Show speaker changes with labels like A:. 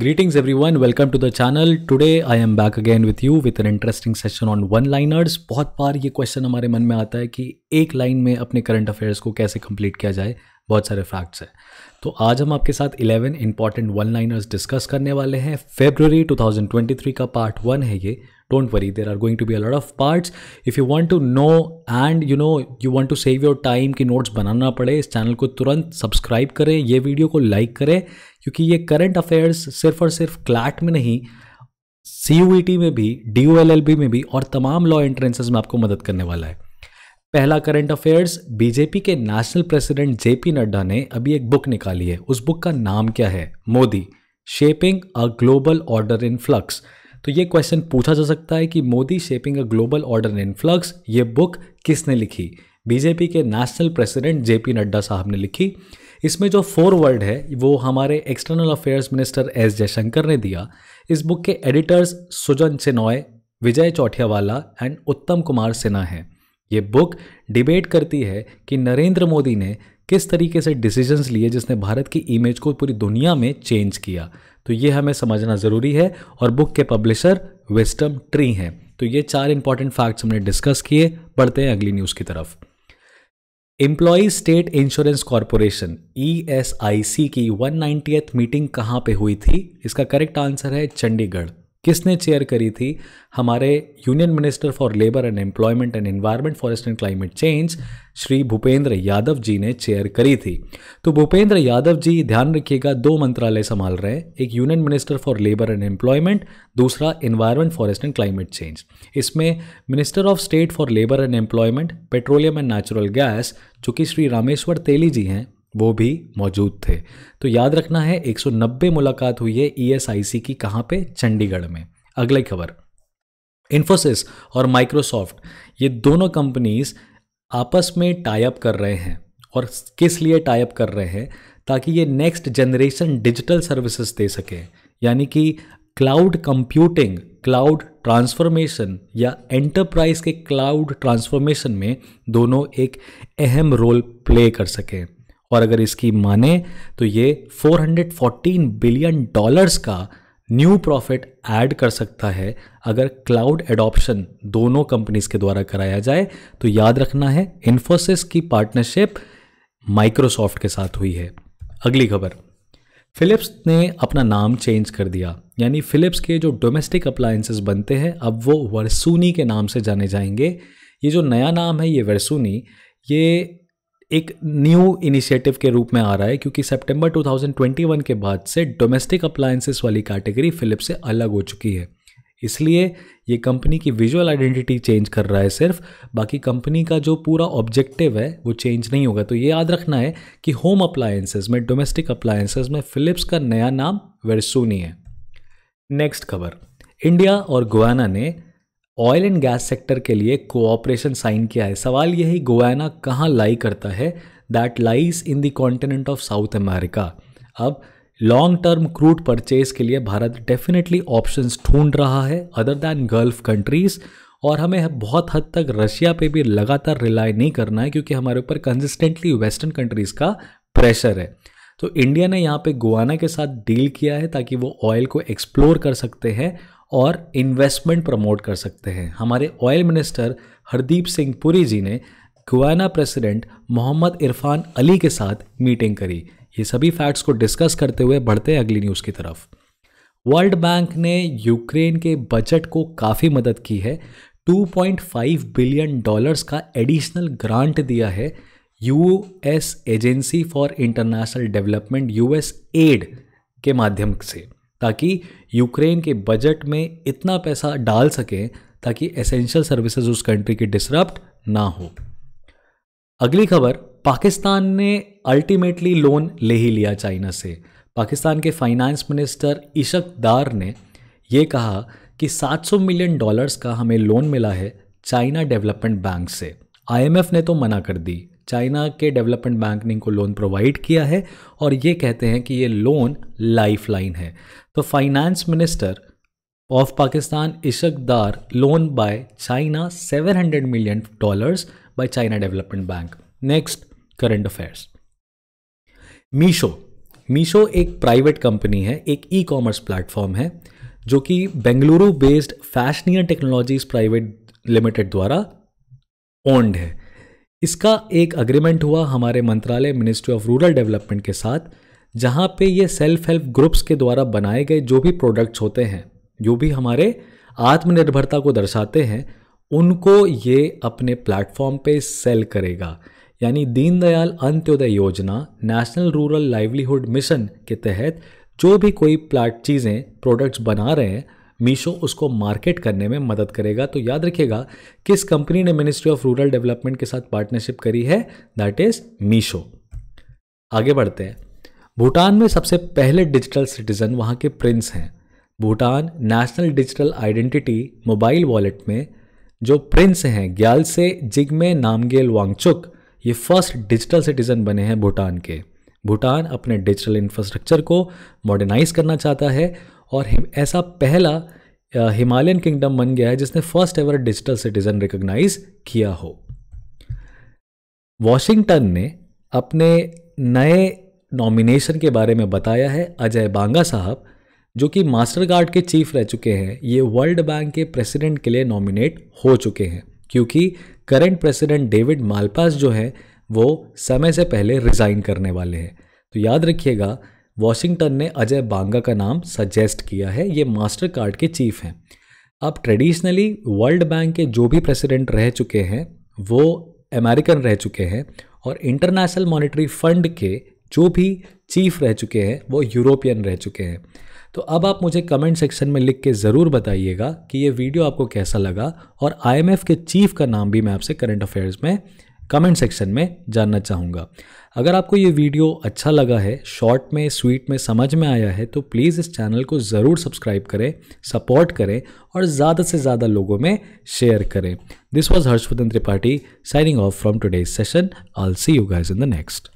A: Greetings everyone, welcome to the channel. Today I am back again with you with an interesting session on one-liners. बहुत बार ये question हमारे मन में आता है कि एक लाइन में अपने करंट अफेयर्स को कैसे कंप्लीट किया जाए बहुत सारे फैक्ट्स हैं तो आज हम आपके साथ 11 इंपॉर्टेंट वन लाइनर्स डिस्कस करने वाले हैं फेब्रवरी 2023 का पार्ट वन है ये don't worry there are going to be a lot of parts if you want to know and you know you want to save your time की नोट्स बनाना पड़े इस चैनल को तुरंत सब्सक्राइब करें ये वीडियो को लाइक करें क्योंकि ये करंट अफेयर्स सिर्फ और सिर्फ क्लैट में नहीं सी e में भी डी में भी और तमाम लॉ एंट्रेंसेज में आपको मदद करने वाला है पहला करंट अफेयर्स बीजेपी के नेशनल प्रेसिडेंट जेपी नड्डा ने अभी एक बुक निकाली है उस बुक का नाम क्या है Modi shaping a global order in flux तो ये क्वेश्चन पूछा जा सकता है कि Modi shaping a global order in flux ये बुक किसने लिखी बीजेपी के नेशनल प्रेसिडेंट जेपी नड्डा साहब ने लिखी इसमें जो वर्ड है वो हमारे external affairs minister S Jaishankar ने दिया इस बुक के एडिटर्स सुजन चिनॉय विजय चौठियावाला एंड उत्तम कुमार सिन्हा हैं ये बुक डिबेट करती है कि नरेंद्र मोदी ने किस तरीके से डिसीजंस लिए जिसने भारत की इमेज को पूरी दुनिया में चेंज किया तो ये हमें समझना ज़रूरी है और बुक के पब्लिशर विस्टम ट्री हैं तो ये चार इंपॉर्टेंट फैक्ट्स हमने डिस्कस किए बढ़ते हैं अगली न्यूज़ की तरफ employ state insurance corporation E की वन मीटिंग कहाँ पे हुई थी इसका करेक्ट आंसर है चंडीगढ़ किसने चेयर करी थी हमारे union minister for labour and employment and environment forest and climate change Shri Bhupender Yadav ji ने चेयर करी थी तो भूपेंद्र यादव जी ध्यान रखिएगा दो मंत्रालय संभाल रहे हैं एक union minister for labour and employment दूसरा environment forest and climate change इसमें minister of state for labour and employment petroleum and natural gas जो कि श्री रामेश्वर तेली जी हैं वो भी मौजूद थे तो याद रखना है 190 मुलाकात हुई है ईएसआईसी e की कहाँ पे चंडीगढ़ में अगली खबर इन्फोसिस और माइक्रोसॉफ्ट ये दोनों कंपनीज आपस में टाइप कर रहे हैं और किस लिए टाइप कर रहे हैं ताकि ये नेक्स्ट जनरेशन डिजिटल सर्विसेज दे सकें यानी कि क्लाउड कंप्यूटिंग क्लाउड ट्रांसफॉर्मेशन या एंटरप्राइज के क्लाउड ट्रांसफॉर्मेशन में दोनों एक अहम रोल प्ले कर सकें और अगर इसकी माने तो ये 414 बिलियन डॉलर्स का न्यू प्रॉफिट ऐड कर सकता है अगर क्लाउड एडॉप्शन दोनों कंपनीज के द्वारा कराया जाए तो याद रखना है इन्फोसिस की पार्टनरशिप माइक्रोसॉफ्ट के साथ हुई है अगली खबर फिलिप्स ने अपना नाम चेंज कर दिया यानी फिलिप्स के जो डोमेस्टिक अप्लायंसेस बनते हैं अब वो वर्सूनी के नाम से जाने जाएंगे ये जो नया नाम है ये वर्सूनी ये एक न्यू इनिशिएटिव के रूप में आ रहा है क्योंकि सितंबर 2021 के बाद से डोमेस्टिक अप्लायंसेस वाली कैटेगरी फिलिप्स से अलग हो चुकी है इसलिए ये कंपनी की विजुअल आइडेंटिटी चेंज कर रहा है सिर्फ बाकी कंपनी का जो पूरा ऑब्जेक्टिव है वो चेंज नहीं होगा तो ये याद रखना है कि होम अप्लायंसेज में डोमेस्टिक अप्लायंसेज में फिलिप्स का नया नाम वेरसूनी है नेक्स्ट खबर इंडिया और गोवाना ने ऑयल एंड गैस सेक्टर के लिए कोऑपरेशन साइन किया है सवाल यही गोयाना कहाँ लाई करता है that lies in the continent of South America अब लॉन्ग टर्म क्रूड परचेज के लिए भारत डेफिनेटली ऑप्शंस ढूंढ रहा है अदर दैन गल्फ कंट्रीज़ और हमें बहुत हद तक रशिया पे भी लगातार रिलाई नहीं करना है क्योंकि हमारे ऊपर कंसिस्टेंटली वेस्टर्न कंट्रीज़ का प्रेशर है तो इंडिया ने यहाँ पे गोवाना के साथ डील किया है ताकि वो ऑयल को एक्सप्लोर कर सकते हैं और इन्वेस्टमेंट प्रमोट कर सकते हैं हमारे ऑयल मिनिस्टर हरदीप सिंह पुरी जी ने Guyana president Mohamed Irfaan Ali के साथ मीटिंग करी ये सभी फैक्ट्स को डिस्कस करते हुए बढ़ते हैं अगली न्यूज़ की तरफ वर्ल्ड बैंक ने यूक्रेन के बजट को काफ़ी मदद की है 2.5 बिलियन डॉलर्स का एडिशनल ग्रांट दिया है US agency for international development US aid के माध्यम से ताकि यूक्रेन के बजट में इतना पैसा डाल सकें ताकि एसेंशियल सर्विसेज उस कंट्री की डिसरप्ट ना हो अगली खबर पाकिस्तान ने अल्टीमेटली लोन ले ही लिया चाइना से पाकिस्तान के फाइनेंस मिनिस्टर इशक दार ने ये कहा कि 700 मिलियन डॉलर्स का हमें लोन मिला है चाइना डेवलपमेंट बैंक से आईएमएफ ने तो मना कर दी चाइना के डेवलपमेंट बैंक ने इनको लोन प्रोवाइड किया है और ये कहते हैं कि ये लोन लाइफ लाइन है तो finance minister of Pakistan Ishaq Dar loan by China 700 million dollars by China development bank next current affairs Meesho Meesho एक प्राइवेट कंपनी है एक ई कॉमर्स प्लेटफॉर्म है जो कि Bengaluru based Fashnear technologies private limited द्वारा ओन्ड है इसका एक अग्रीमेंट हुआ हमारे मंत्रालय मिनिस्ट्री ऑफ रूरल डेवलपमेंट के साथ जहाँ पे ये सेल्फ हेल्प ग्रुप्स के द्वारा बनाए गए जो भी प्रोडक्ट्स होते हैं जो भी हमारे आत्मनिर्भरता को दर्शाते हैं उनको ये अपने प्लेटफॉर्म पे सेल करेगा यानी दीनदयाल अंत्योदय योजना नेशनल रूरल लाइवलीहुड मिशन के तहत जो भी कोई प्लाट चीज़ें प्रोडक्ट्स बना रहे हैं मीशो उसको मार्केट करने में मदद करेगा तो याद रखिएगा किस कंपनी ने मिनिस्ट्री ऑफ रूरल डेवलपमेंट के साथ पार्टनरशिप करी है दैट इज मीशो आगे बढ़ते हैं भूटान में सबसे पहले डिजिटल सिटीजन वहाँ के प्रिंस हैं Bhutan national digital identity mobile wallet में जो प्रिंस हैं ग्याल से जिगमे नामगेल वांगचुक ये फर्स्ट डिजिटल सिटीजन बने हैं भूटान के भूटान अपने डिजिटल इंफ्रास्ट्रक्चर को मॉडर्नाइज करना चाहता है और ऐसा पहला हिमालयन किंगडम बन गया है जिसने first ever digital citizen recognise किया हो वॉशिंगटन ने अपने नए नॉमिनेशन के बारे में बताया है अजय बांगा साहब जो कि मास्टर गार्ड के चीफ रह चुके हैं ये वर्ल्ड बैंक के प्रेसिडेंट के लिए नॉमिनेट हो चुके हैं क्योंकि करंट प्रेसिडेंट डेविड मालपास जो है वो समय से पहले रिज़ाइन करने वाले हैं तो याद रखिएगा वॉशिंगटन ने अजय बांगा का नाम सजेस्ट किया है ये मास्टर कार्ड के चीफ हैं अब ट्रेडिशनली वर्ल्ड बैंक के जो भी प्रेसिडेंट रह चुके हैं वो अमेरिकन रह चुके हैं और इंटरनेशनल मॉनेटरी फंड के जो भी चीफ रह चुके हैं वो यूरोपियन रह चुके हैं तो अब आप मुझे कमेंट सेक्शन में लिख के ज़रूर बताइएगा कि ये वीडियो आपको कैसा लगा और आईएमएफ के चीफ का नाम भी मैं आपसे करंट अफेयर्स में कमेंट सेक्शन में जानना चाहूँगा अगर आपको ये वीडियो अच्छा लगा है शॉर्ट में स्वीट में समझ में आया है तो प्लीज़ इस चैनल को ज़रूर सब्सक्राइब करें सपोर्ट करें और ज़्यादा से ज़्यादा लोगों में शेयर करें this was Harshvardhan Tripathi signing off from today session all see you guys in the next